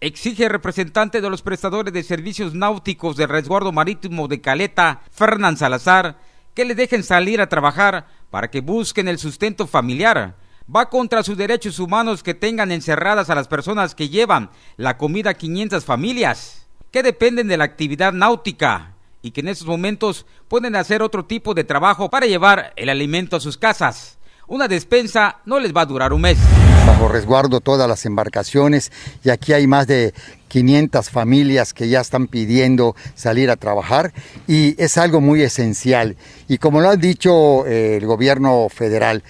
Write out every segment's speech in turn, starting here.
exige representante de los prestadores de servicios náuticos del resguardo marítimo de Caleta, Fernán Salazar, que le dejen salir a trabajar para que busquen el sustento familiar. Va contra sus derechos humanos que tengan encerradas a las personas que llevan la comida a 500 familias, que dependen de la actividad náutica y que en estos momentos pueden hacer otro tipo de trabajo para llevar el alimento a sus casas una despensa no les va a durar un mes. Bajo resguardo todas las embarcaciones y aquí hay más de 500 familias que ya están pidiendo salir a trabajar y es algo muy esencial. Y como lo ha dicho eh, el gobierno federal,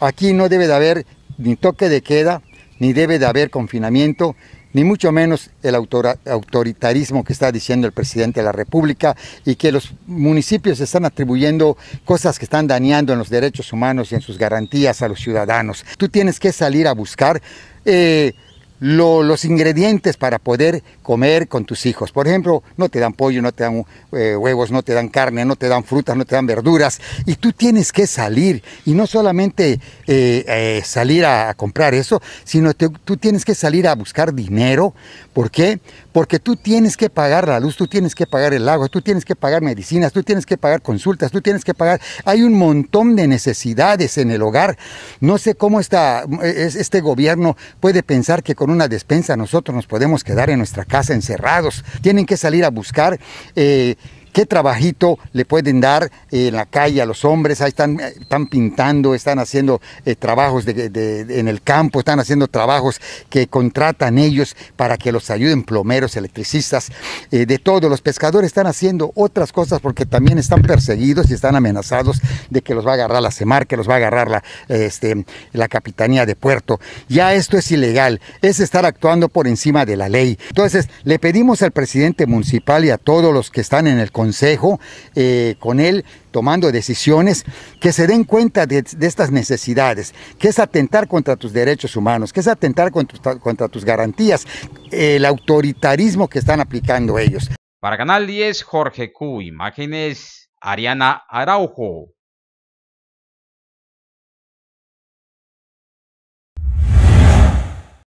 aquí no debe de haber ni toque de queda, ni debe de haber confinamiento ni mucho menos el autoritarismo que está diciendo el presidente de la República y que los municipios están atribuyendo cosas que están dañando en los derechos humanos y en sus garantías a los ciudadanos. Tú tienes que salir a buscar... Eh, los ingredientes para poder comer con tus hijos. Por ejemplo, no te dan pollo, no te dan eh, huevos, no te dan carne, no te dan frutas, no te dan verduras. Y tú tienes que salir y no solamente eh, eh, salir a, comprar eso, sino tú tienes que salir a buscar dinero. ¿Por qué? Porque tú tienes que pagar la luz, tú tienes que pagar el agua, tú tienes que pagar medicinas, tú tienes que pagar consultas, tú tienes que pagar... Hay un montón de necesidades en el hogar. No sé cómo está este gobierno puede pensar que con una despensa nosotros nos podemos quedar en nuestra casa encerrados. Tienen que salir a buscar eh, qué trabajito le pueden dar eh, en la calle a los hombres. Ahí están, eh, están pintando, están haciendo eh, trabajos en el campo, están haciendo trabajos que contratan ellos para que los ayuden plomeros, electricistas, de todo. Los pescadores están haciendo otras cosas porque también están perseguidos y están amenazados de que los va a agarrar la CEMAR, que los va a agarrar la, este, la Capitanía de Puerto. Ya esto es ilegal, es estar actuando por encima de la ley. Entonces, le pedimos al presidente municipal y a todos los que están en el Consejo consejo eh, con él tomando decisiones, que se den cuenta de, estas necesidades, que es atentar contra tus derechos humanos, que es atentar contra, contra tus garantías, el autoritarismo que están aplicando ellos. Para Canal 10, Jorge Q, imágenes Ariana Araujo.